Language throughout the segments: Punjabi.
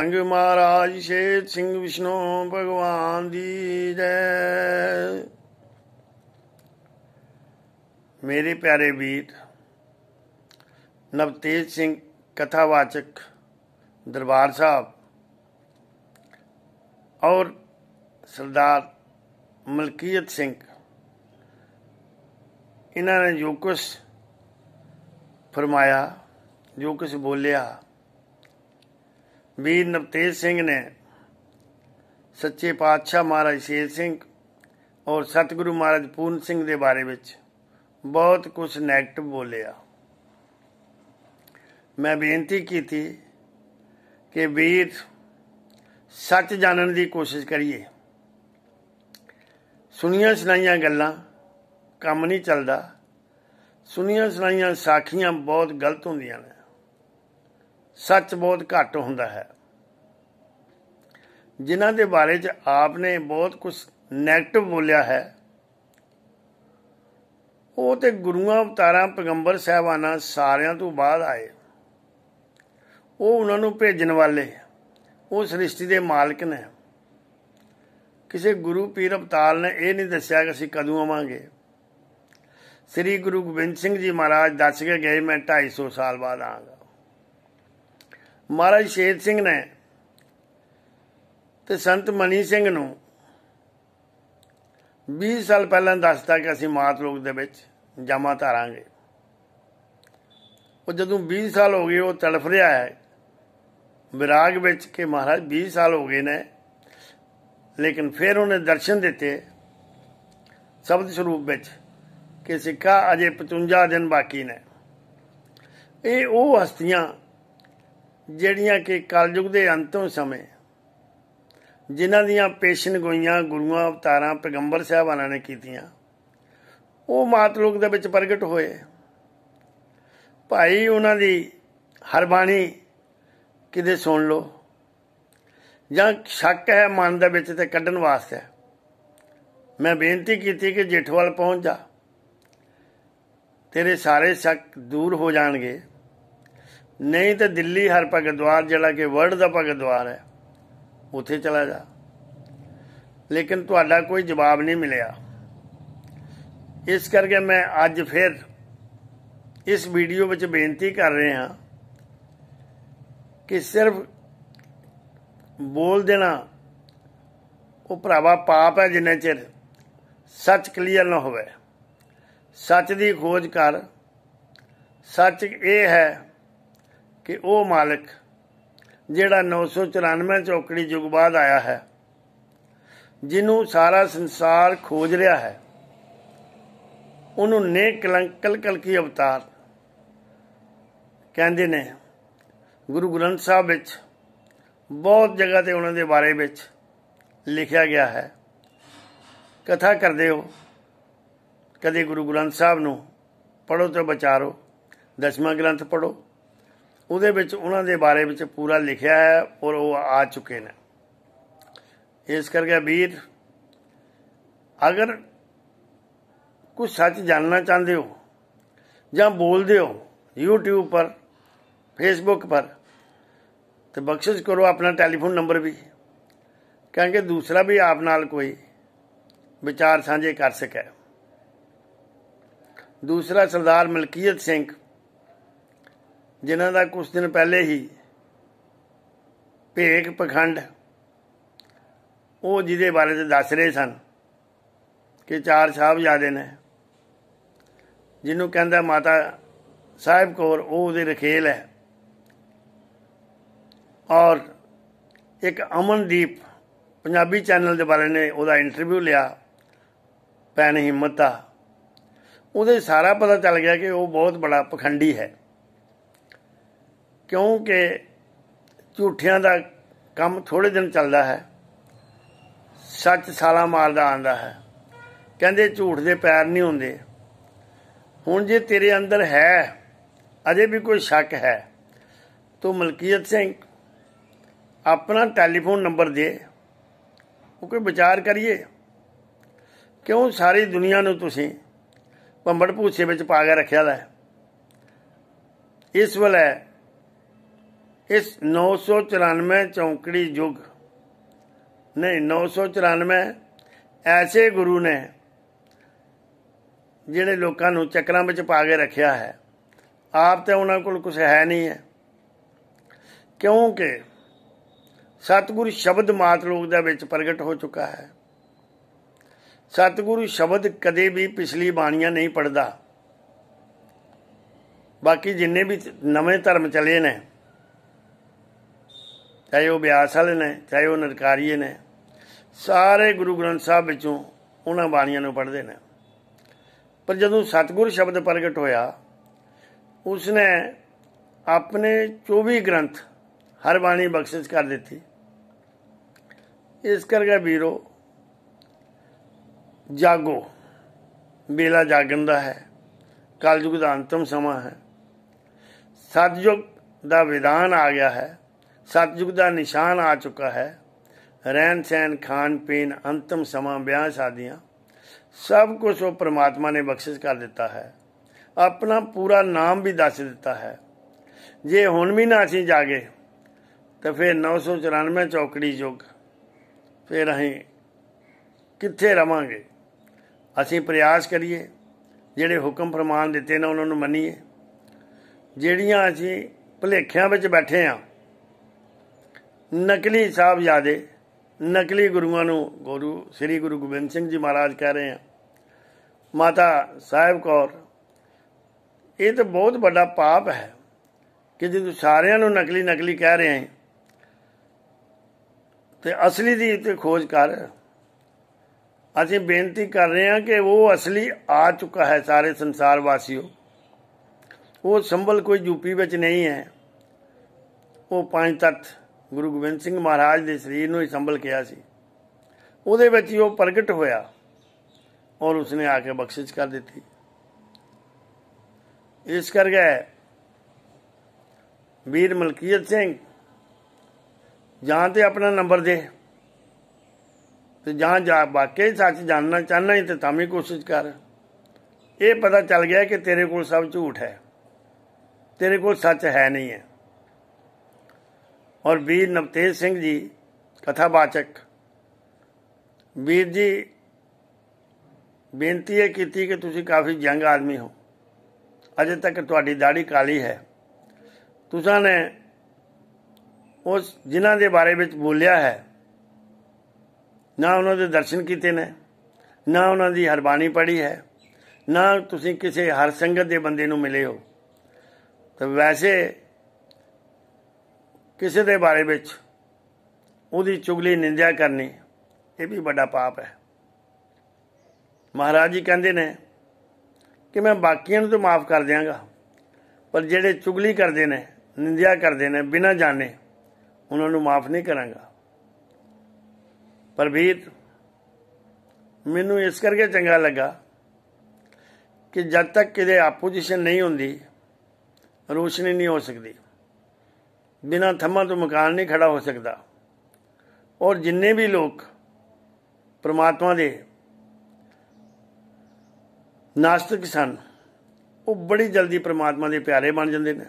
सांग महाराज शेर सिंह विष्णु भगवान दी जय मेरे प्यारे वीर नवतेज सिंह कथावाचक दरबार साहब और सरदार मलकीयत सिंह ਇਹਨਾਂ ਨੇ ਜੋ ਕੁਝ ਫਰਮਾਇਆ ਜੋ ਕੁਝ ਬੋਲਿਆ ਵੀਰ ਨਵਤੇਜ ਸਿੰਘ ਨੇ ਸੱਚੇ ਪਾਤਸ਼ਾਹ ਮਹਾਰਾਜ ਸ਼ੇਰ ਸਿੰਘ ਔਰ ਸਤਿਗੁਰੂ ਮਹਾਰਾਜ ਪੂਰਨ ਸਿੰਘ ਦੇ ਬਾਰੇ ਵਿੱਚ ਬਹੁਤ ਕੁਝ ਨੈਗੇਟਿਵ ਬੋਲਿਆ ਮੈਂ ਬੇਨਤੀ ਕੀਤੀ ਕਿ ਵੀਰ ਸੱਚ ਜਾਣਨ ਦੀ ਕੋਸ਼ਿਸ਼ ਕਰੀਏ ਸੁਣੀਆਂ ਸੁਣਾਈਆਂ ਗੱਲਾਂ ਕੰਮ ਨਹੀਂ ਚੱਲਦਾ ਸੁਣੀਆਂ ਸੁਣਾਈਆਂ ਸਾਖੀਆਂ ਬਹੁਤ ਗਲਤ ਹੁੰਦੀਆਂ ਨੇ ਸੱਚ ਬਹੁਤ ਘੱਟ ਹੁੰਦਾ ਹੈ ਜਿਨ੍ਹਾਂ ਦੇ ਬਾਰੇ 'ਚ ਆਪ ਨੇ ਬਹੁਤ ਕੁਝ ਨੈਗੇਟਿਵ ਬੋਲਿਆ ਹੈ ਉਹ ਤੇ ਗੁਰੂਆਂ ਅਵਤਾਰਾਂ ਪੈਗੰਬਰ ਸਹਿਬਾਨਾਂ ਸਾਰਿਆਂ ਤੋਂ ਬਾਅਦ ਆਏ ਉਹ ਉਹਨਾਂ ਨੂੰ ਭੇਜਣ ਵਾਲੇ ਉਹ ਸ੍ਰਿਸ਼ਟੀ ਦੇ ਮਾਲਕ ਨੇ ਕਿਸੇ ਗੁਰੂ ਪੀਰ ਅਵਤਾਰ ਨੇ ਇਹ ਨਹੀਂ ਦੱਸਿਆ ਕਿ ਅਸੀਂ ਕਦੋਂ ਆਵਾਂਗੇ ਸ੍ਰੀ ਗੁਰੂ ਗੋਬਿੰਦ ਸਿੰਘ ਜੀ ਮਹਾਰਾਜ ਦੱਸ ਕੇ ਗਏ ਮੈਂ 250 ਸਾਲ ਬਾਅਦ ਆਵਾਂਗਾ ਮਹਾਰਾਜ ਸ਼ੇਰ ਸਿੰਘ ਨੇ ਤੇ ਸੰਤ ਮਨੀ ਸਿੰਘ ਨੂੰ 20 ਸਾਲ ਪਹਿਲਾਂ ਦੱਸਤਾ ਕਿ ਅਸੀਂ ਮਾਤ ਲੋਕ ਦੇ ਵਿੱਚ ਜਮਾ ਧਾਰਾਂਗੇ ਉਹ ਜਦੋਂ 20 ਸਾਲ ਹੋ ਗਏ ਉਹ ਤੜਫ ਰਿਹਾ ਹੈ ਵਿਰਾਗ ਵਿੱਚ ਕਿ ਮਹਾਰਾਜ 20 ਸਾਲ ਹੋ ਗਏ ਨੇ ਲੇਕਿਨ ਫਿਰ ਉਹਨੇ ਦਰਸ਼ਨ ਦਿੱਤੇ ਸ਼ਬਦ ਸਰੂਪ ਵਿੱਚ ਕਿ ਸਿੱਖਾ ਅਜੇ 55 ਦਿਨ ਬਾਕੀ ਨੇ ਇਹ ਉਹ ਹਸਤੀਆਂ ਜਿਹੜੀਆਂ ਕਿ ਕਲਯੁਗ ਦੇ ਅੰਤੋਂ ਸਮੇਂ ਜਿਨ੍ਹਾਂ ਦੀਆਂ ਪੇਸ਼ਨ ਗੋਈਆਂ ਗੁਰੂਆਂ ਅਵਤਾਰਾਂ ਪੈਗੰਬਰ ਸਾਹਿਬਾਨਾਂ ਨੇ ਕੀਤੀਆਂ ਉਹ ਮਾਤਲੋਕ ਦੇ ਵਿੱਚ ਪ੍ਰਗਟ ਹੋਏ ਭਾਈ ਉਹਨਾਂ ਦੀ ਹਰ ਬਾਣੀ ਕਿਤੇ ਸੁਣ ਲੋ ਜਾਂ ਸ਼ੱਕ ਹੈ ਮਨ ਦੇ ਵਿੱਚ ਤੇ ਕੱਢਣ ਵਾਸਤੇ ਮੈਂ ਬੇਨਤੀ ਕੀਤੀ ਕਿ ਜੇਠਵਾਲ ਪਹੁੰਚ ਜਾ ਤੇਰੇ ਸਾਰੇ ਸ਼ੱਕ ਦੂਰ ਹੋ ਜਾਣਗੇ ਨਹੀਂ ਤਾਂ ਦਿੱਲੀ ਹਰ ਭਗਤ ਦਵਾਰ ਜਿਹੜਾ ਕਿ ਵਰਡ ਦਾ ਭਗਤ ਦਵਾਰ ਹੈ ਉੱਥੇ ਚਲਾ ਜਾ ਲੇਕਿਨ ਤੁਹਾਡਾ ਕੋਈ ਜਵਾਬ ਨਹੀਂ ਮਿਲਿਆ ਇਸ ਕਰਕੇ ਮੈਂ ਅੱਜ ਫਿਰ ਇਸ ਵੀਡੀਓ ਵਿੱਚ ਬੇਨਤੀ ਕਰ ਰਹੇ ਹਾਂ ਕਿ ਸਿਰਫ ਬੋਲ ਦੇਣਾ ਉਹ ਭਰਾਵਾ ਪਾਪ ਹੈ ਜਿੰਨੇ ਚਿਰ ਸੱਚ ਕਲੀਅਰ ਨਾ ਹੋਵੇ ਸੱਚ ਦੀ ਖੋਜ ਕਰ ਸੱਚ ਇਹ ਹੈ ਕਿ ਉਹ ਮਾਲਕ ਜਿਹੜਾ 994 ਚੌਕੜੀ ਯੁਗ ਬਾਅਦ ਆਇਆ ਹੈ ਜਿਹਨੂੰ ਸਾਰਾ ਸੰਸਾਰ ਖੋਜ ਰਿਹਾ ਹੈ ਉਹਨੂੰ ਨੇ ਕਲੰਕਲ ਕਲਕੀ ਅਵਤਾਰ ਕਹਿੰਦੇ ਨੇ ਗੁਰੂ ਗ੍ਰੰਥ ਸਾਹਿਬ ਵਿੱਚ ਬਹੁਤ ਜਗ੍ਹਾ ਤੇ ਉਹਨਾਂ ਦੇ ਬਾਰੇ ਵਿੱਚ ਲਿਖਿਆ ਗਿਆ ਹੈ ਕਥਾ ਕਰਦੇ ਹੋ ਕਦੇ ਗੁਰੂ ਗ੍ਰੰਥ ਸਾਹਿਬ ਨੂੰ ਪੜੋ ਤੇ ਵਿਚਾਰੋ ਦਸ਼ਮਾ ਗ੍ਰੰਥ ਪੜੋ ਉਹਦੇ ਵਿੱਚ ਉਹਨਾਂ ਦੇ ਬਾਰੇ ਵਿੱਚ ਪੂਰਾ ਲਿਖਿਆ ਹੈ ਔਰ ਉਹ ਆ ਚੁੱਕੇ ਨੇ ਇਸ ਕਰਕੇ ਵੀਰ ਅਗਰ ਕੁਝ ਸੱਚ ਜਾਣਨਾ ਚਾਹੁੰਦੇ ਹੋ ਜਾਂ ਬੋਲਦੇ ਹੋ YouTube ਪਰ Facebook ਪਰ ਤੇ ਬਖਸ਼ਿਸ਼ ਕਰੋ ਆਪਣਾ ਟੈਲੀਫੋਨ ਨੰਬਰ ਵੀ ਕਿਉਂਕਿ ਦੂਸਰਾ ਵੀ ਆਪ ਨਾਲ ਕੋਈ ਵਿਚਾਰ ਸਾਂਝੇ ਕਰ ਸਕੇ ਦੂਸਰਾ ਸਰਦਾਰ ਮਲਕੀਅਤ ਸਿੰਘ ਜਿਨ੍ਹਾਂ ਦਾ ਕੁਝ ਦਿਨ ਪਹਿਲੇ ਹੀ ਭੇਕ ਪਖੰਡ ਉਹ ਜਿਹਦੇ ਬਾਰੇ ਤੇ ਦੱਸ ਰਹੇ ਸਨ ਕਿ ਚਾਰ ਸਾਹਿਬ ਜਾਦੇ ਨੇ ਜਿਹਨੂੰ ਕਹਿੰਦਾ ਮਾਤਾ ਸਾਹਿਬ ਕੋਰ ਉਹ ਉਹਦੇ ਰਖੇਲ ਹੈ ਔਰ ਇੱਕ ਅਮਨਦੀਪ ਪੰਜਾਬੀ ਚੈਨਲ ਦੇ ਬਾਰੇ ਨੇ ਉਹਦਾ ਇੰਟਰਵਿਊ ਲਿਆ ਪੈਨ ਹਿੰਮਤ ਦਾ ਉਹਦੇ ਸਾਰਾ ਪਤਾ ਚੱਲ ਗਿਆ ਕਿ ਉਹ ਬਹੁਤ ਬੜਾ ਪਖੰਡੀ ਹੈ ਕਿਉਂਕਿ ਝੂਠਿਆਂ ਦਾ ਕੰਮ ਥੋੜੇ ਦਿਨ ਚੱਲਦਾ ਹੈ ਸੱਚ ਸਾਲਾ ਮਾਰਦਾ ਆਂਦਾ ਹੈ ਕਹਿੰਦੇ ਝੂਠ ਦੇ ਪੈਰ ਨਹੀਂ ਹੁੰਦੇ ਹੁਣ ਜੇ ਤੇਰੇ ਅੰਦਰ ਹੈ ਅਜੇ ਵੀ ਕੋਈ ਸ਼ੱਕ ਹੈ ਤੂੰ ਮਲਕੀਅਤ ਸਿੰਘ ਆਪਣਾ ਟੈਲੀਫੋਨ ਨੰਬਰ ਦੇ ਉਹ ਕੋਈ ਵਿਚਾਰ ਕਰੀਏ ਕਿਉਂ ਸਾਰੀ ਦੁਨੀਆ ਨੂੰ ਤੁਸੀਂ ਭੰਬੜ ਭੂਸੇ ਵਿੱਚ ਪਾ ਕੇ ਰੱਖਿਆ ਲੈ ਇਸ ਵੇਲੇ ਇਸ 994 ਚੌਂਕੜੀ ਯੁਗ ਨਹੀਂ 994 ਐਸੇ ਗੁਰੂ ਨੇ ਜਿਹੜੇ ਲੋਕਾਂ ਨੂੰ ਚੱਕਰਾਂ ਵਿੱਚ ਪਾ ਕੇ ਰੱਖਿਆ ਹੈ ਆਪ ਤੇ ਉਹਨਾਂ ਕੋਲ ਕੁਝ ਹੈ ਨਹੀਂ ਹੈ ਕਿਉਂਕਿ ਸਤਿਗੁਰ ਸ਼ਬਦ ਮਾਤ ਲੋਕ ਦੇ ਵਿੱਚ ਪ੍ਰਗਟ ਹੋ ਚੁੱਕਾ ਹੈ ਸਤਿਗੁਰੂ ਸ਼ਬਦ ਕਦੇ ਵੀ ਪਿਛਲੀ ਬਾਣੀਆਂ ਨਹੀਂ ਪੜਦਾ ਬਾਕੀ ਜਿੰਨੇ ਵੀ ਨਵੇਂ ਧਰਮ ਚਲੇ ਨੇ ਚਾਹੇ ਉਹ ਬਿਆਸ ਵਾਲੇ ਨੇ ਚਾਹੇ ਉਹ ਨਰਕਾਰੀਏ ਨੇ ਸਾਰੇ ਗੁਰੂ ਗ੍ਰੰਥ ਸਾਹਿਬ ਵਿੱਚੋਂ ਉਹਨਾਂ ਬਾਣੀਆਂ ਨੂੰ ਪੜ੍ਹਦੇ ਨੇ ਪਰ ਜਦੋਂ ਸਤਗੁਰ ਸ਼ਬਦ ਪ੍ਰਗਟ ਹੋਇਆ ਉਸਨੇ ਆਪਣੇ 24 ਗ੍ਰੰਥ ਹਰ ਬਾਣੀ ਬਖਸ਼ਿਸ਼ ਕਰ ਦਿੱਤੀ ਇਸ ਕਰਕੇ ਵੀਰੋ ਜਾਗੋ ਬੇਲਾ ਜਾਗੰਦਾ ਹੈ ਕਲਯੁਗ ਦਾ ਅੰਤਮ ਸਮਾਂ ਹੈ ਸਤਜੁਗ ਦਾ ਵਿਧਾਨ ਆ ਗਿਆ ਹੈ ਸਤਜੁਗ ਦਾ ਨਿਸ਼ਾਨ ਆ ਚੁੱਕਾ ਹੈ ਰਹਿਣ ਸਹਿਣ ਖਾਣ ਪੀਣ ਅੰਤਮ ਸਮਾਂ ਵਿਆਹ ਸ਼ਾਦੀਆਂ ਸਭ ਕੁਝ ਉਹ ਪ੍ਰਮਾਤਮਾ ਨੇ ਬਖਸ਼ਿਸ਼ ਕਰ ਦਿੱਤਾ ਹੈ ਆਪਣਾ ਪੂਰਾ ਨਾਮ ਵੀ ਦੱਸ ਦਿੱਤਾ ਹੈ ਜੇ ਹੁਣ ਵੀ ਨਾ ਅਸੀਂ ਜਾਗੇ ਤਾਂ ਫਿਰ 994 ਚੌਕੜੀ ਯੁੱਗ ਫਿਰ ਅਸੀਂ ਕਿੱਥੇ ਰਵਾਂਗੇ ਅਸੀਂ ਪ੍ਰਯਾਸ ਕਰੀਏ ਜਿਹੜੇ ਹੁਕਮ ਫਰਮਾਨ ਦਿੱਤੇ ਨੇ ਉਹਨਾਂ ਨੂੰ ਮੰਨੀਏ ਜਿਹੜੀਆਂ ਅਸੀਂ ਭਲੇਖਿਆਂ ਵਿੱਚ ਬੈਠੇ ਆਂ ਨਕਲੀ ਸਾਹਿਬਜ਼ਾਦੇ ਨਕਲੀ ਗੁਰੂਆਂ ਨੂੰ ਗੁਰੂ ਸ੍ਰੀ ਗੁਰੂ ਗੋਬਿੰਦ ਸਿੰਘ ਜੀ ਮਹਾਰਾਜ ਕਹਿ ਰਹੇ ਆ ਮਾਤਾ ਸਾਹਿਬ ਕੌਰ ਇਹ ਤਾਂ ਬਹੁਤ ਵੱਡਾ ਪਾਪ ਹੈ ਕਿ ਜਦੋਂ ਸਾਰਿਆਂ ਨੂੰ ਨਕਲੀ ਨਕਲੀ ਕਹਿ ਰਹੇ ਆ ਤੇ ਅਸਲੀ ਦੀ ਤੇ ਖੋਜ ਕਰ ਅਸੀਂ ਬੇਨਤੀ ਕਰ ਰਹੇ ਹਾਂ ਕਿ ਉਹ ਅਸਲੀ ਆ ਚੁੱਕਾ ਹੈ ਸਾਰੇ ਸੰਸਾਰ ਵਾਸੀਓ ਉਹ ਸੰਭਲ ਕੋਈ ਯੂਪੀ ਵਿੱਚ ਨਹੀਂ ਹੈ ਉਹ ਪੰਜ ਤੱਤ ਗੁਰੂ ਗੋਬਿੰਦ ਸਿੰਘ ਮਹਾਰਾਜ ਦੇ ਸਰੀਰ ਨੂੰ ਹੀ ਸੰਭਲ ਕਿਹਾ ਸੀ ਉਹਦੇ ਵਿੱਚ ਹੀ ਉਹ ਪ੍ਰਗਟ ਹੋਇਆ ਔਰ ਉਸਨੇ ਆ ਕੇ ਬਖਸ਼ਿਸ਼ ਕਰ ਦਿੱਤੀ ਇਸ ਕਰਕੇ ਵੀਰ ਮਲਕੀਅਤ ਸਿੰਘ ਜਾਂ ਤੇ ਆਪਣਾ ਨੰਬਰ ਦੇ ਤੇ ਜਾਂ ਜਾ ਬਾਕੀ ਸੱਚ ਜਾਨਣਾ ਚਾਹਨਾ ਹੀ ਤੇ ਤਾਂ ਵੀ ਕੋਸ਼ਿਸ਼ ਕਰ ਇਹ ਪਤਾ ਚੱਲ ਗਿਆ ਕਿ ਤੇਰੇ ਕੋਲ ਸਭ ਝੂਠ ਹੈ ਤੇਰੇ ਕੋਲ ਸੱਚ ਹੈ ਨਹੀਂ ਹੈ ਔਰ ਵੀਰ ਨਵਤੇਜ ਸਿੰਘ ਜੀ ਕਥਾਵਾਚਕ ਵੀਰ ਜੀ ਬੇਨਤੀ ਇਹ ਕੀਤੀ ਕਿ ਤੁਸੀਂ ਕਾਫੀ ਜੰਗ ਆਦਮੀ ਹੋ ਅਜੇ ਤੱਕ ਤੁਹਾਡੀ ਦਾੜੀ ਕਾਲੀ ਹੈ ਤੁਸਾਂ ਨੇ ਉਸ ਜਿਨ੍ਹਾਂ ਦੇ ਬਾਰੇ ਵਿੱਚ ਬੋਲਿਆ ਹੈ ਨਾ ਉਹਨਾਂ ਦੇ ਦਰਸ਼ਨ ਕੀਤੇ ਨੇ ਨਾ ਉਹਨਾਂ ਦੀ ਹਰਬਾਣੀ ਪੜ੍ਹੀ ਹੈ ਨਾ ਤੁਸੀਂ ਕਿਸੇ ਹਰ ਸੰਗਤ ਦੇ ਬੰਦੇ ਨੂੰ ਮਿਲੇ ਹੋ ਤਾਂ ਵੈਸੇ ਕਿਸੇ ਦੇ ਬਾਰੇ ਵਿੱਚ ਉਹਦੀ ਚੁਗਲੀ ਨਿੰਦਿਆ ਕਰਨੀ ਇਹ ਵੀ ਵੱਡਾ ਪਾਪ ਹੈ ਮਹਾਰਾਜ ਜੀ ਕਹਿੰਦੇ ਨੇ ਕਿ ਮੈਂ ਬਾਕੀਆਂ ਨੂੰ ਤਾਂ ਮਾਫ ਕਰ ਦਿਆਂਗਾ ਪਰ ਜਿਹੜੇ ਚੁਗਲੀ ਕਰਦੇ ਨੇ ਨਿੰਦਿਆ ਕਰਦੇ ਨੇ ਬਿਨਾਂ ਜਾਣੇ ਉਹਨਾਂ ਨੂੰ ਮਾਫ ਨਹੀਂ ਕਰਾਂਗਾ ਪਰ ਵੀਰ ਮੈਨੂੰ ਇਸ ਕਰਕੇ ਚੰਗਾ ਲੱਗਾ ਕਿ ਜਦ ਤੱਕ ਕਿਤੇ ਆਪੋਜੀਸ਼ਨ ਨਹੀਂ ਹੁੰਦੀ ਰੋਸ਼ਨੀ ਨਹੀਂ ਹੋ ਸਕਦੀ ਬਿਨਾ ਥੰਮਾਂ ਤੋਂ ਮਕਾਨ ਨਹੀਂ ਖੜਾ ਹੋ ਸਕਦਾ ਔਰ ਜਿੰਨੇ ਵੀ ਲੋਕ ਪ੍ਰਮਾਤਮਾ ਦੇ ਨਾਸਤਿਕ ਸਨ ਉਹ ਬੜੀ ਜਲਦੀ ਪ੍ਰਮਾਤਮਾ ਦੇ ਪਿਆਰੇ ਬਣ ਜਾਂਦੇ ਨੇ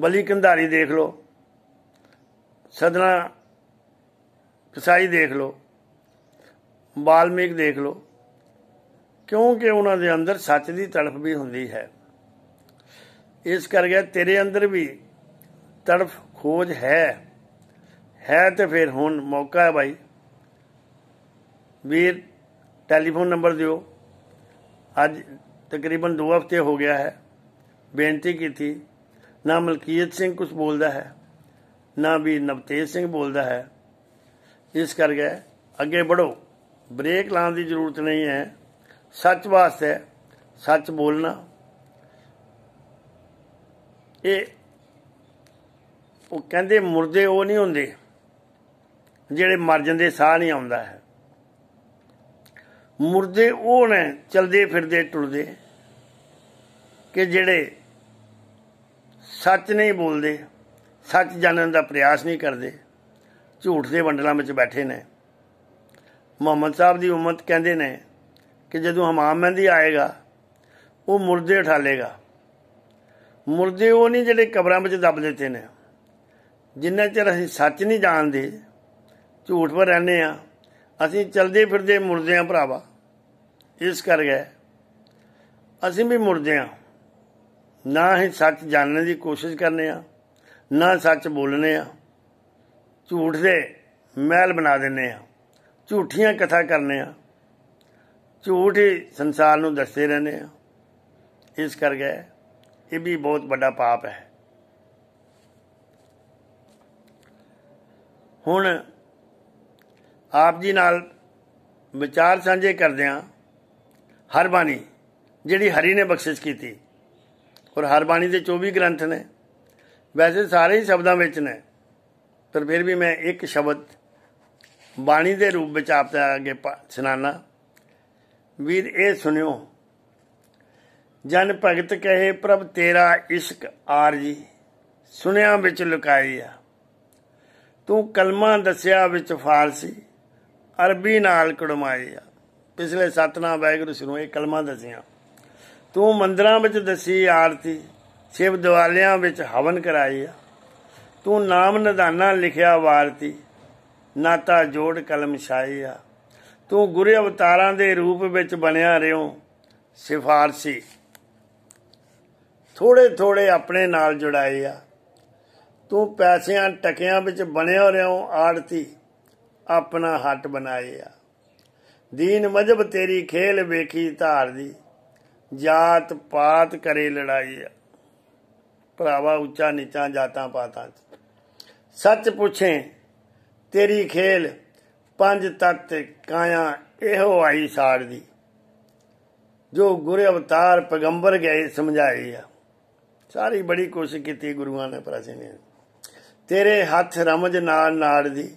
ਬਲੀ ਕੰਧਾਰੀ ਦੇਖ ਲਓ ਸਦਨਾ ਕਸਾਈ ਦੇਖ ਲਓ ਬਾਲਮੀਕ ਦੇਖ ਲਓ ਕਿਉਂਕਿ ਉਹਨਾਂ ਦੇ ਅੰਦਰ ਸੱਚ ਦੀ ਤੜਫ ਵੀ ਹੁੰਦੀ ਹੈ ਇਸ ਕਰਕੇ ਤੇਰੇ ਅੰਦਰ ਵੀ ਤੜਫ ਖੋਜ ਹੈ ਹੈ ਤੇ ਫਿਰ ਹੁਣ ਮੌਕਾ ਹੈ ਭਾਈ ਵੀਰ ਟੈਲੀਫੋਨ ਨੰਬਰ ਦਿਓ ਅੱਜ ਤਕਰੀਬਨ 2 ਹਫ਼ਤੇ ਹੋ ਗਿਆ ਹੈ ਬੇਨਤੀ ਕੀਤੀ ਨਾ ਮਲਕੀਅਤ ਸਿੰਘ ਕੁਝ ਬੋਲਦਾ ਹੈ ਨਾ ਵੀ ਨਵਤੇਜ ਸਿੰਘ ਬੋਲਦਾ ਹੈ ਇਸ ਕਰਕੇ ਅੱਗੇ ਵਧੋ ਬ੍ਰੇਕ ਲਾਉਣ ਦੀ ਜ਼ਰੂਰਤ ਨਹੀਂ ਹੈ ਸੱਚ ਵਾਸਤੇ ਸੱਚ ਬੋਲਣਾ ਇਹ ਉਹ ਕਹਿੰਦੇ ਮੁਰਦੇ ਉਹ ਨਹੀਂ ਹੁੰਦੇ ਜਿਹੜੇ ਮਰ ਜਾਂਦੇ ਸਾਹ ਨਹੀਂ ਆਉਂਦਾ ਹੈ ਮੁਰਦੇ ਉਹ ਨੇ ਚਲਦੇ ਫਿਰਦੇ ਟੁਰਦੇ ਕਿ ਜਿਹੜੇ ਸੱਚ ਨਹੀਂ ਬੋਲਦੇ ਸੱਚ ਜਾਣਨ ਦਾ ਪ੍ਰਯਾਸ ਨਹੀਂ ਕਰਦੇ ਝੂਠ ਦੇ ਵੰਡਲਾਂ ਵਿੱਚ ਬੈਠੇ ਨੇ ਮੁਹੰਮਦ ਸਾਹਿਬ ਦੀ ਉਮਤ ਕਹਿੰਦੇ ਨੇ ਕਿ ਜਦੋਂ ਹਮਾਮ ਮਹਿੰਦੀ ਆਏਗਾ ਉਹ ਮੁਰਦੇ ਉਠਾ ਲੇਗਾ ਮੁਰਦੇ ਉਹ ਨਹੀਂ ਜਿਹੜੇ ਕਬਰਾਂ ਵਿੱਚ ਦੱਬ ਦਿੱਤੇ ਨੇ ਜਿੰਨਾ ਚਿਰ ਅਸੀਂ ਸੱਚ ਨਹੀਂ ਜਾਣਦੇ ਝੂਠ ਪਰ ਰਹਿੰਦੇ ਆ ਅਸੀਂ ਚਲਦੇ ਫਿਰਦੇ ਮੁਰਦੇ ਆ ਭਰਾਵਾ ਇਸ ਕਰ ਗਏ ਅਸੀਂ ਵੀ ਮੁਰਦੇ ਆ ਨਾ ਹੀ ਸੱਚ ਜਾਣਨ ਦੀ ਕੋਸ਼ਿਸ਼ ਕਰਨੇ ਆ ਨਾ ਸੱਚ ਬੋਲਨੇ ਆ ਝੂਠ ਦੇ ਮਹਿਲ ਬਣਾ ਦਿੰਨੇ ਆ ਝੂਠੀਆਂ ਕਥਾ ਕਰਨੇ ਆ ਝੂਠ ਹੀ ਸੰਸਾਰ ਨੂੰ ਦੱਸਦੇ ਰਹਿੰਦੇ ਆ ਇਸ ਕਰ ਗਏ ਇਹ ਵੀ ਬਹੁਤ ਵੱਡਾ ਪਾਪ ਹੈ ਹੁਣ ਆਪ ਜੀ ਨਾਲ ਵਿਚਾਰ ਸਾਂਝੇ ਕਰਦੇ ਹਰ ਬਾਣੀ ਜਿਹੜੀ ਹਰੀ ਨੇ ਬਖਸ਼ਿਸ਼ ਕੀਤੀ ਔਰ ਹਰ ਬਾਣੀ ਦੇ 24 ਗ੍ਰੰਥ ਨੇ ਵੈਸੇ ਸਾਰੇ ਹੀ ਸ਼ਬਦਾਂ ਵਿੱਚ ਨੇ ਪਰ ਫਿਰ ਵੀ ਮੈਂ ਇੱਕ ਸ਼ਬਦ ਬਾਣੀ ਦੇ ਰੂਪ ਵਿੱਚ ਆਪ ਦੇ ਅੱਗੇ ਸੁਣਾਣਾ ਵੀਰ ਇਹ ਸੁਣਿਓ ਜਨ ਭਗਤ ਕਹੇ ਪ੍ਰਭ ਤੇਰਾ ਇਸ਼ਕ ਆਰਜੀ ਸੁਨਿਆ ਵਿੱਚ ਲੁਕਾਈ ਆ ਤੂੰ ਕਲਮਾ ਦੱਸਿਆ ਵਿੱਚ ਫਾਰਸੀ ਅਰਬੀ ਨਾਲ ਕੜਮਾਈ ਆ ਪਿਛਲੇ ਸਤਨਾਮ ਵਾਹਿਗੁਰੂ ਸਿਰੋਂ ਇਹ ਕਲਮਾ ਦੱਸਿਆ ਤੂੰ ਮੰਦਰਾਂ ਵਿੱਚ ਦਸੀ ਆਰਤੀ ਸ਼ਿਵ ਦਿਵਾਲਿਆਂ ਵਿੱਚ ਹਵਨ ਕਰਾਈ ਆ ਤੂੰ ਨਾਮ ਨਿਧਾਨਾ ਲਿਖਿਆ ਵਾਰਤੀ ਨਾਤਾ ਜੋੜ ਕਲਮ ਛਾਈ ਆ ਤੂੰ ਗੁਰੂ ਅਵਤਾਰਾਂ ਦੇ ਰੂਪ ਵਿੱਚ ਬਣਿਆ ਰਿਓ ਸਿਫਾਰਸੀ ਥੋੜੇ ਥੋੜੇ ਆਪਣੇ ਨਾਲ ਜੁੜਾਏ ਆ ਤੂੰ ਪੈਸਿਆਂ ਟਕਿਆਂ ਵਿੱਚ ਬਣਿਆ ਰਿਓ ਆੜਤੀ ਆਪਣਾ ਹੱਟ ਬਣਾਏ ਆ ਦੀਨ ਮਜਬ ਤੇਰੀ ਖੇਲ ਵੇਖੀ ਧਾਰ ਦੀ ਜਾਤ ਪਾਤ ਕਰੇ ਲੜਾਈ ਆ ਭਰਾਵਾ ਉੱਚਾ ਨੀਚਾ ਜਾਤਾਂ ਪਾਤਾਂ ਸੱਚ ਪੁੱਛੇ ਤੇਰੀ ਖੇਲ ਪੰਜ ਤਤ ਕਾਇਆ ਇਹੋ ਆਈ ਸਾੜ ਦੀ ਜੋ ਗੁਰੇ ਅਵਤਾਰ ਪੈਗੰਬਰ ਗਏ ਸਮਝਾਈ ਆ ਸਾਰੀ ਬੜੀ ਕੋਸ਼ਿਸ਼ ਕੀਤੀ ਗੁਰੂਆਂ ਨੇ ਪਰ ਨੇ ਤੇਰੇ ਹੱਥ ਰਮਜ ਨਾਲ ਨਾੜ ਦੀ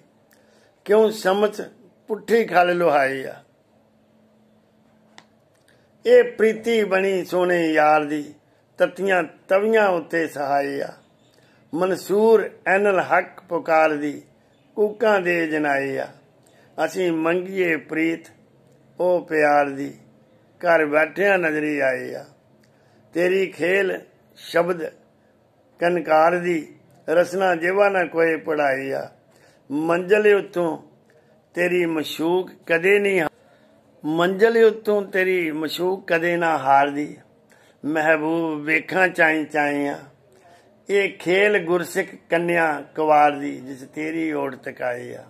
ਕਿਉਂ ਸਮਝ ਪੁੱਠੀ ਖਲ ਲੋਹਾਈ ਆ ਇਹ ਪ੍ਰੀਤੀ ਬਣੀ ਸੋਨੇ ਯਾਰ ਦੀ ਤਤੀਆਂ ਤਵੀਆਂ ਉੱਤੇ ਸਹਾਈ ਆ ਮਨਸੂਰ ਐਨਲ ਹੱਕ ਪੁਕਾਰ ਦੀ ਕੂਕਾਂ ਦੇ ਜਨਾਈ ਆ ਅਸੀਂ ਮੰਗੀਏ ਪ੍ਰੀਤ ਉਹ ਪਿਆਰ ਦੀ ਘਰ ਬੈਠਿਆਂ ਨਜ਼ਰੀ ਆਈ ਆ ਤੇਰੀ ਖੇਲ ਸ਼ਬਦ ਕਨਕਾਰ ਦੀ ਰਸਨਾ ਜਿਵਾ ਨਾ ਕੋਈ ਪੜਾਈ ਆ ਮੰਜ਼ਲ ਉਤੋਂ ਤੇਰੀ ਮਸ਼ੂਕ ਕਦੇ ਨਹੀਂ ਮੰਜ਼ਲ ਉਤੋਂ ਤੇਰੀ ਮਸ਼ੂਕ ਕਦੇ ਨਾ ਹਾਰਦੀ ਮਹਿਬੂਬ ਵੇਖਾਂ ਚਾਈ ਚਾਈਆਂ ਇਹ ਖੇਲ ਗੁਰਸਿੱਖ ਕੰਨਿਆ ਕਵਾਰ ਦੀ ਜਿਸ ਤੇਰੀ ਓਟ ਤਕਾਈ ਆ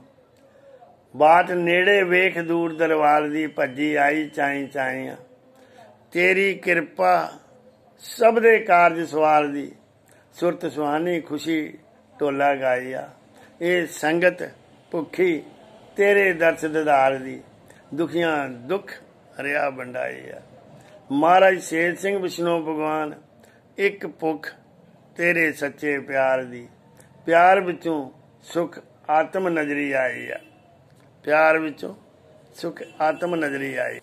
ਬਾਤ ਨੇੜੇ ਵੇਖ ਦੂਰ ਦਰਵਾਜ਼ੇ ਦੀ ਭੱਜੀ ਆਈ ਚਾਈ ਚਾਈਆਂ ਤੇਰੀ ਕਿਰਪਾ ਸਭ ਦੇ ਕਾਰਜ ਸਵਾਲ ਦੀ ਸੁਰਤ ਸੁਹਾਨੀ ਖੁਸ਼ੀ ਢੋਲਾ ਗਾਇਆ ਇਹ ਸੰਗਤ ਭੁੱਖੀ ਤੇਰੇ ਦਰਸ ਦਿਦਾਰ ਦੀ ਦੁਖੀਆਂ ਦੁੱਖ ਹਰਿਆ ਬੰਡਾਇਆ ਮਹਾਰਾਜ ਸੇਜ ਸਿੰਘ ਵਿਸ਼ਨੂੰ ਭਗਵਾਨ ਇੱਕ ਭੁੱਖ ਤੇਰੇ ਸੱਚੇ ਪਿਆਰ ਦੀ ਪਿਆਰ ਵਿੱਚੋਂ ਸੁਖ ਆਤਮ ਨਜ਼ਰੀ ਆਈ ਆ ਪਿਆਰ ਵਿੱਚੋਂ ਸੁਖ ਆਤਮ ਨਜ਼ਰੀ ਆਈ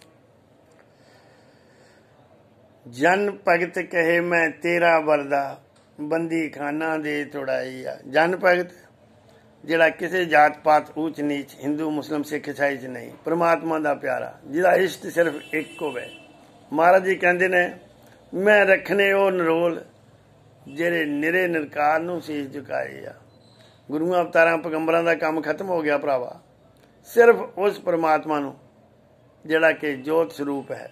ਜਨ ਭਗਤ ਕਹੇ ਮੈਂ ਤੇਰਾ ਵਰਦਾ ਬੰਦੀ ਖਾਨਾ ਦੇ ਆ ਜਨ ਭਗਤ ਜਿਹੜਾ ਕਿਸੇ ਜਾਤ ਪਾਤ ਉੱਚ ਨੀਚ Hindu Muslim Sikh ਇਸਾਈ ਚ ਨਹੀਂ ਪ੍ਰਮਾਤਮਾ ਦਾ ਪਿਆਰਾ ਜਿਹਦਾ ਇਸ਼ਟ ਸਿਰਫ ਇੱਕ ਹੋਵੇ ਮਹਾਰਾਜ ਜੀ ਕਹਿੰਦੇ ਨੇ ਮੈਂ ਰੱਖਨੇ ਉਹ ਨਰੋਲ ਜਿਹੜੇ ਨਿਰੇ ਨਿਰਕਾਰ ਨੂੰ ਸੀਸ ਝੁਕਾਏ ਆ ਗੁਰੂਆਂ ਅਵਤਾਰਾਂ ਪਗੰਬਰਾਂ ਦਾ ਕੰਮ ਖਤਮ ਹੋ ਗਿਆ ਭਰਾਵਾ ਸਿਰਫ ਉਸ ਪ੍ਰਮਾਤਮਾ ਨੂੰ ਜਿਹੜਾ ਕਿ ਜੋਤ ਸਰੂਪ ਹੈ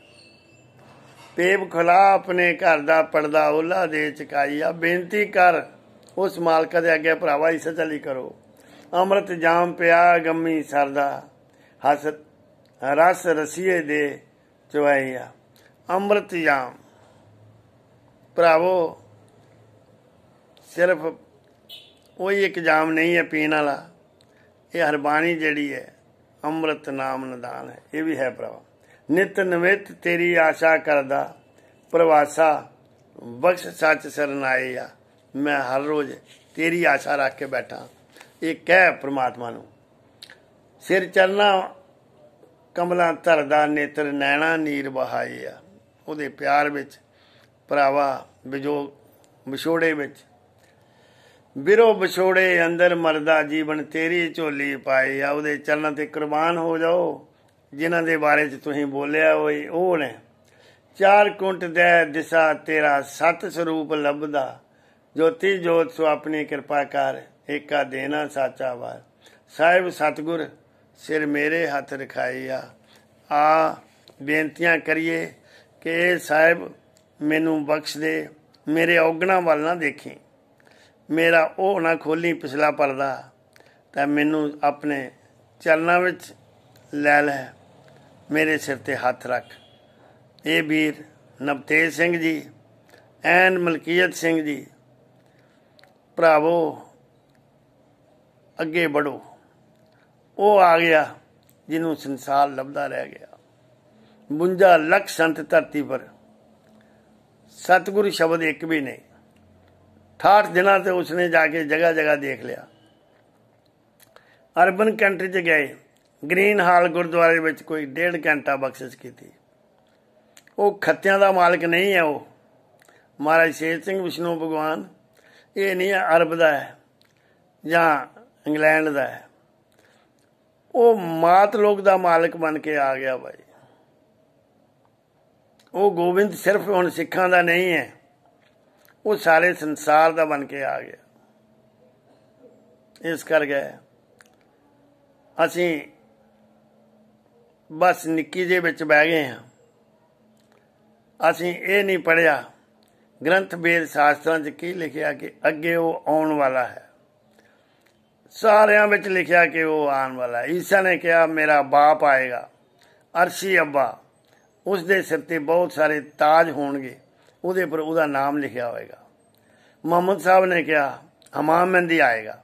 ਤੇਬ ਖਲਾ ਆਪਣੇ ਘਰ ਦਾ ਪਰਦਾ ਉਹਲਾ ਦੇ ਚਕਾਈਆ ਬੇਨਤੀ ਕਰ ਉਸ ਮਾਲਕ ਦੇ ਅੱਗੇ ਭਰਾਵਾ ਇਸ ਚਲੀ ਕਰੋ ਅੰਮ੍ਰਿਤ ਜਾਮ ਪਿਆ ਗੰਮੀ ਸਰਦਾ ਹਸ ਰਸ ਰਸੀਏ ਦੇ ਚਵਾਈਆ ਅੰਮ੍ਰਿਤ ਜਾਮ ਭਰਾਵੋ ਸਿਰਫ ਉਹ ਇੱਕ ਜਾਮ ਨਹੀਂ ਹੈ ਪੀਣ ਵਾਲਾ ਇਹ ਹਰਬਾਣੀ ਜਿਹੜੀ ਹੈ ਅੰਮ੍ਰਿਤ ਨਾਮ ਨਦਾਨ ਹੈ ਇਹ ਵੀ ਹੈ ਭਰਾਵਾ ਨਿਤ ਨਵਿਤ ਤੇਰੀ ਆਸ਼ਾ ਕਰਦਾ ਪ੍ਰਵਾਸਾ ਬਖਸ਼ ਸੱਚ ਸਰਨਾਏ ਆ ਮੈਂ ਹਰ ਰੋਜ਼ ਤੇਰੀ ਆਸ਼ਾ ਰੱਖ ਕੇ ਬੈਠਾ ਇਹ ਕਹਿ ਪ੍ਰਮਾਤਮਾ ਨੂੰ ਸਿਰ ਚਰਨਾ ਕਮਲਾ ਧਰਦਾ ਨੇਤਰ ਨੈਣਾ ਨੀਰ ਬਹਾਏ ਆ ਉਹਦੇ ਪਿਆਰ ਵਿੱਚ ਭਰਾਵਾ ਵਿਜੋ ਵਿਛੋੜੇ ਵਿੱਚ ਬਿਰੋ ਵਿਛੋੜੇ ਅੰਦਰ ਮਰਦਾ ਜੀਵਨ ਤੇਰੀ ਝੋਲੀ ਪਾਏ ਆ ਉਹਦੇ ਚਰਨਾਂ ਤੇ ਕੁਰਬਾਨ ਹੋ ਜਾਓ ਜਿਨ੍ਹਾਂ ਦੇ ਬਾਰੇ ਚ ਤੁਸੀਂ ਬੋਲਿਆ ਹੋਏ ਉਹ ਨੇ ਚਾਰ ਕੁੰਟ ਦੇ ਦਿਸ਼ਾ ਤੇਰਾ ਸਤ ਸਰੂਪ ਲੱਭਦਾ ਜੋਤੀ ਜੋਤ ਸੋ ਆਪਣੀ ਕਿਰਪਾ ਕਰ ਏਕਾ ਦੇਣਾ ਸਾਚਾ ਵਾਰ ਸਾਹਿਬ ਸਤਗੁਰ ਸਿਰ ਮੇਰੇ ਹੱਥ ਰਖਾਈ ਆ ਆ ਬੇਨਤੀਆਂ ਕਰੀਏ ਕਿ ਸਾਹਿਬ ਮੈਨੂੰ ਬਖਸ਼ ਦੇ ਮੇਰੇ ਔਗਣਾ ਵੱਲ ਨਾ ਦੇਖੀ ਮੇਰਾ ਉਹ ਨਾ ਖੋਲੀ ਪਿਛਲਾ ਪਰਦਾ ਤਾਂ ਮੈਨੂੰ ਆਪਣੇ ਚਲਣਾ ਵਿੱਚ ਲੈ ਲੈ ਮੇਰੇ ਸਿਰ ਤੇ ਹੱਥ ਰੱਖ ਇਹ ਵੀਰ ਨਵਤੇਜ ਸਿੰਘ ਜੀ ਐਨ ਮਲਕੀਅਤ ਸਿੰਘ ਜੀ ਭਰਾਵੋ ਅੱਗੇ ਵਧੋ ਉਹ ਆ ਗਿਆ ਜਿਹਨੂੰ ਸੰਸਾਰ ਲੱਭਦਾ ਰਹਿ ਗਿਆ 52 ਲੱਖ ਸੰਤ ਧਰਤੀ ਪਰ ਸਤਿਗੁਰੂ ਸ਼ਬਦ ਇੱਕ ਵੀ ਨਹੀਂ 68 ਦਿਨਾਂ ਤੇ ਉਸਨੇ ਜਾ ਕੇ ਜਗ੍ਹਾ ਜਗ੍ਹਾ ਦੇਖ ਲਿਆ ਅਰਬਨ ਕੰਟਰੀ 'ਚ ਗਏ ਗ੍ਰੀਨ ਹਾਲ ਗੁਰਦੁਆਰੇ ਵਿੱਚ ਕੋਈ ਡੇਢ ਘੰਟਾ ਬਖਸ਼ਿਸ਼ ਕੀਤੀ ਉਹ ਖੱਤਿਆਂ ਦਾ ਮਾਲਕ ਨਹੀਂ ਹੈ ਉਹ ਮਹਾਰਾਜ ਸ਼ੇਰ ਸਿੰਘ ਵਿਸ਼ਨੂੰ ਭਗਵਾਨ ਇਹ ਨਹੀਂ ਅਰਬ ਦਾ ਹੈ ਜਾਂ ਇੰਗਲੈਂਡ ਦਾ ਹੈ ਉਹ ਮਾਤ ਲੋਕ ਦਾ ਮਾਲਕ ਬਣ ਕੇ ਆ ਗਿਆ ਭਾਈ ਉਹ ਗੋਬਿੰਦ ਸਿਰਫ ਹੁਣ ਸਿੱਖਾਂ ਦਾ ਨਹੀਂ ਹੈ ਉਹ ਸਾਰੇ ਸੰਸਾਰ ਦਾ ਬਣ ਕੇ ਆ ਗਿਆ ਇਸ ਕਰ ਗਏ ਅਸੀਂ ਬਸ ਨਿੱਕੀ ਜੇ ਵਿੱਚ ਬਹਿ ਗਏ ਹਾਂ ਅਸੀਂ ਇਹ ਨਹੀਂ ਪੜਿਆ ਗ੍ਰੰਥ ਵੇਦ ਸ਼ਾਸਤਰਾਂ 'ਚ ਕੀ ਲਿਖਿਆ ਕਿ ਅੱਗੇ ਉਹ ਆਉਣ ਵਾਲਾ ਹੈ ਸਾਰਿਆਂ ਵਿੱਚ ਲਿਖਿਆ ਕਿ ਉਹ ਆਉਣ ਵਾਲਾ ਈਸਾ ਨੇ ਕਿਹਾ ਮੇਰਾ ਬਾਪ ਆਏਗਾ ਅਰਸ਼ੀ ਅੱਬਾ ਉਸ ਦੇ ਸਿਰ ਤੇ ਬਹੁਤ ਸਾਰੇ ਤਾਜ ਹੋਣਗੇ ਉਹਦੇ ਪਰ ਉਹਦਾ ਨਾਮ ਲਿਖਿਆ ਹੋਏਗਾ ਮੁਹੰਮਦ ਸਾਹਿਬ ਨੇ ਕਿਹਾ ਹਮਾਮ ਮੰਦੀ ਆਏਗਾ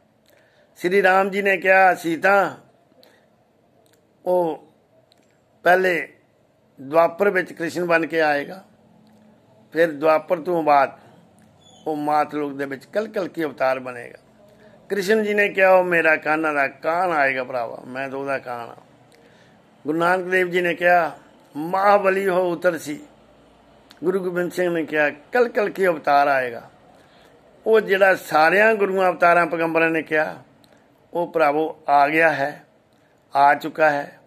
ਸ੍ਰੀ ਰਾਮ ਜੀ ਨੇ ਕਿਹਾ ਸੀਤਾ ਉਹ ਪਹਿਲੇ ਦੁਆਪਰ ਵਿੱਚ ਕ੍ਰਿਸ਼ਨ ਬਣ ਕੇ ਆਏਗਾ ਫਿਰ ਦੁਆਪਰ ਤੋਂ ਬਾਅਦ ਉਹ ਮਾਤ ਲੋਕ ਦੇ ਵਿੱਚ ਕਲਕਲ ਕੀ ਅਵਤਾਰ ਬਣੇਗਾ ਕ੍ਰਿਸ਼ਨ ਜੀ ਨੇ ਕਿਹਾ ਉਹ ਮੇਰਾ ਕਾਨਾ ਦਾ ਕਾਨ ਆਏਗਾ ਭਰਾਵਾ ਮੈਂ ਤਾਂ ਉਹਦਾ ਕਾਨ ਆ ਗੁਰੂ ਨਾਨਕ ਦੇਵ ਜੀ ਨੇ ਕਿਹਾ ਮਹਾਬਲੀ ਹੋ ਉਤਰਸੀ ਗੁਰੂ ਗੋਬਿੰਦ ਸਿੰਘ ਨੇ ਕਿਹਾ ਕਲਕਲ ਕੇ ਕੀ ਅਵਤਾਰ ਆਏਗਾ ਉਹ ਜਿਹੜਾ ਸਾਰਿਆਂ ਗੁਰੂਆਂ ਅਵਤਾਰਾਂ ਪੈਗੰਬਰਾਂ ਨੇ ਕਿਹਾ ਉਹ ਭਰਾਵੋ ਆ ਗਿਆ ਹੈ ਆ ਚੁੱਕਾ ਹੈ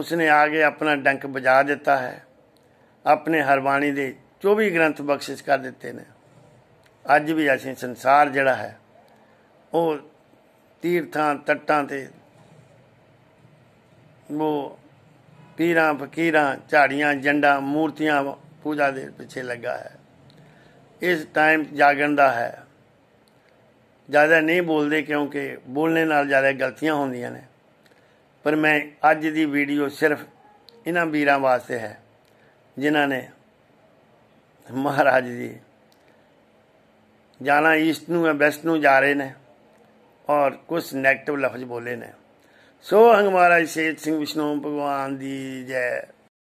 ਉਸਨੇ ਆਗੇ ਆਪਣਾ ਡੰਕ ਵਜਾ ਦਿੱਤਾ ਹੈ ਆਪਣੇ ਹਰਬਾਣੀ ਦੇ 24 ਗ੍ਰੰਥ ਬਖਸ਼ਿਸ਼ ਕਰ ਦਿੱਤੇ ਨੇ ਅੱਜ ਵੀ ਅਸੀਂ ਸੰਸਾਰ ਜਿਹੜਾ ਹੈ ਉਹ ਤੀਰਥਾਂ ਤੱਟਾਂ ਤੇ ਉਹ ਪੀਰਾਂ ਫਕੀਰਾਂ ਝਾੜੀਆਂ ਜੰਡਾ ਮੂਰਤੀਆਂ ਪੂਜਾ ਦੇ ਪਿੱਛੇ ਲੱਗਾ ਹੈ ਇਸ ਟਾਈਮ ਜਾਗਣ ਦਾ ਹੈ ਜ਼ਿਆਦਾ ਨਹੀਂ ਬੋਲਦੇ ਕਿਉਂਕਿ ਬੋਲਣ ਨਾਲ ਜ਼ਿਆਦਾ ਗਲਤੀਆਂ ਹੁੰਦੀਆਂ ਨੇ ਪਰ ਮੈਂ ਅੱਜ ਦੀ ਵੀਡੀਓ ਸਿਰਫ ਇਹਨਾਂ ਵੀਰਾਂ ਵਾਸਤੇ ਹੈ ਜਿਨ੍ਹਾਂ ਨੇ ਮਹਾਰਾਜ ਜੀ ਜਾਣਾ ਈਸਟ ਨੂੰ ਹੈ ਵੈਸਟ ਨੂੰ ਜਾ ਰਹੇ ਨੇ ਔਰ ਕੁਝ 네ਗੇਟਿਵ ਲਫ਼ਜ਼ ਬੋਲੇ ਨੇ ਸੋ ਹੰਗ ਮਹਾਰਾਜ ਸੇਤ ਸਿੰਘ ਵਿਸ਼ਨੂੰ ਭਗਵਾਨ ਦੀ ਜੈ